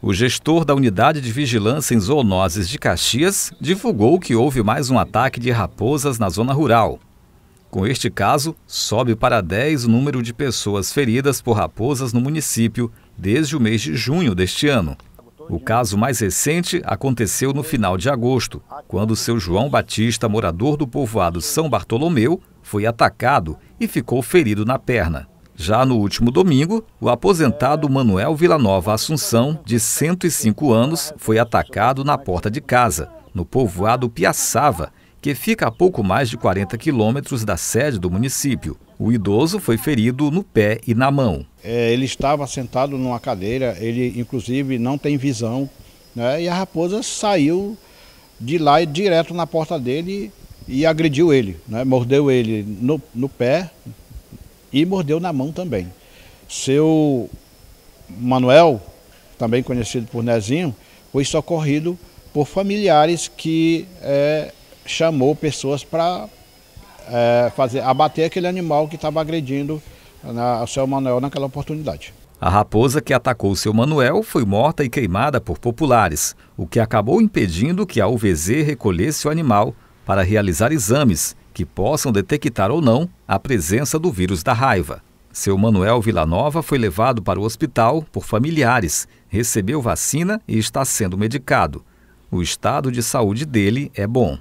O gestor da Unidade de Vigilância em Zoonoses de Caxias divulgou que houve mais um ataque de raposas na zona rural. Com este caso, sobe para 10 o número de pessoas feridas por raposas no município desde o mês de junho deste ano. O caso mais recente aconteceu no final de agosto, quando seu João Batista, morador do povoado São Bartolomeu, foi atacado e ficou ferido na perna. Já no último domingo, o aposentado Manuel Villanova Assunção, de 105 anos, foi atacado na porta de casa, no povoado Piaçava, que fica a pouco mais de 40 quilômetros da sede do município. O idoso foi ferido no pé e na mão. É, ele estava sentado numa cadeira, ele inclusive não tem visão, né, e a raposa saiu de lá e direto na porta dele e agrediu ele, né, mordeu ele no, no pé, e mordeu na mão também. Seu Manuel, também conhecido por Nezinho, foi socorrido por familiares que é, chamou pessoas para é, fazer abater aquele animal que estava agredindo na, o seu Manuel naquela oportunidade. A raposa que atacou seu Manuel foi morta e queimada por populares, o que acabou impedindo que a UVZ recolhesse o animal para realizar exames que possam detectar ou não a presença do vírus da raiva. Seu Manuel Villanova foi levado para o hospital por familiares, recebeu vacina e está sendo medicado. O estado de saúde dele é bom.